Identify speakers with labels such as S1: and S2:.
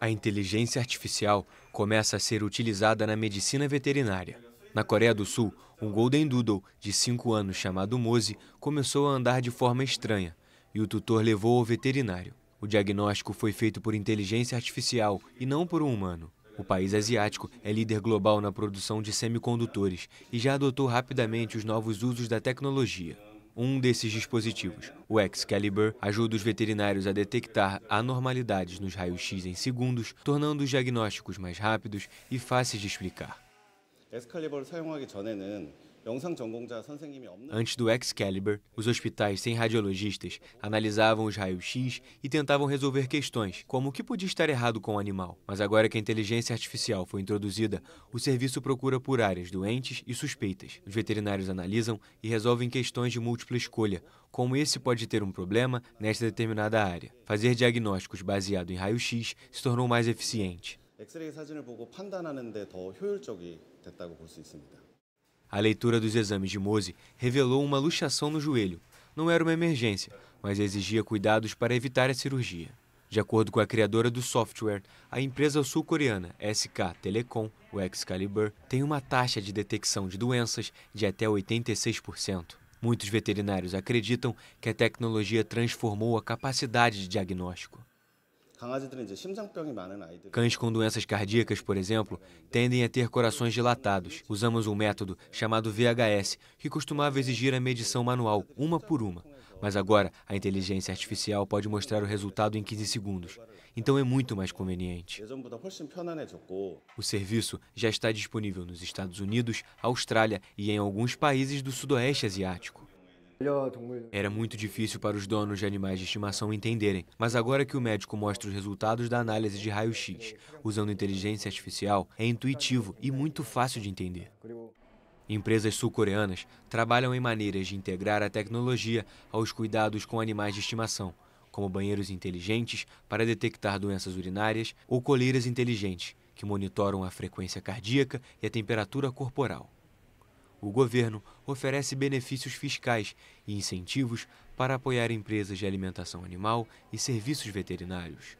S1: A inteligência artificial começa a ser utilizada na medicina veterinária. Na Coreia do Sul, um Golden Doodle de 5 anos chamado Mose começou a andar de forma estranha e o tutor levou ao veterinário. O diagnóstico foi feito por inteligência artificial e não por um humano. O país asiático é líder global na produção de semicondutores e já adotou rapidamente os novos usos da tecnologia. Um desses dispositivos, o Excalibur, ajuda os veterinários a detectar anormalidades nos raios-x em segundos, tornando os diagnósticos mais rápidos e fáceis de explicar.
S2: 사용하기 전에는 Antes
S1: do Excalibur, os hospitais sem radiologistas analisavam os raios-x e tentavam resolver questões, como o que podia estar errado com o animal. Mas agora que a inteligência artificial foi introduzida, o serviço procura por áreas doentes e suspeitas. Os veterinários analisam e resolvem questões de múltipla escolha, como esse pode ter um problema nesta determinada área. Fazer diagnósticos baseado em raio-x se tornou mais eficiente.
S2: 엑스레이 사진을 보고 판단하는 데더 효율적이 됐다고 볼 있습니다.
S1: A leitura dos exames de Mose revelou uma luxação no joelho. Não era uma emergência, mas exigia cuidados para evitar a cirurgia. De acordo com a criadora do software, a empresa sul-coreana SK Telecom, o Excalibur, tem uma taxa de detecção de doenças de até 86%. Muitos veterinários acreditam que a tecnologia transformou a capacidade de diagnóstico. Cães com doenças cardíacas, por exemplo, tendem a ter corações dilatados. Usamos um método chamado VHS, que costumava exigir a medição manual, uma por uma. Mas agora, a inteligência artificial pode mostrar o resultado em 15 segundos. Então é muito mais conveniente. O serviço já está disponível nos Estados Unidos, Austrália e em alguns países do Sudoeste Asiático. Era muito difícil para os donos de animais de estimação entenderem, mas agora que o médico mostra os resultados da análise de raio-x usando inteligência artificial, é intuitivo e muito fácil de entender. Empresas sul-coreanas trabalham em maneiras de integrar a tecnologia aos cuidados com animais de estimação, como banheiros inteligentes para detectar doenças urinárias ou coleiras inteligentes, que monitoram a frequência cardíaca e a temperatura corporal o governo oferece benefícios fiscais e incentivos para apoiar empresas de alimentação animal e serviços veterinários.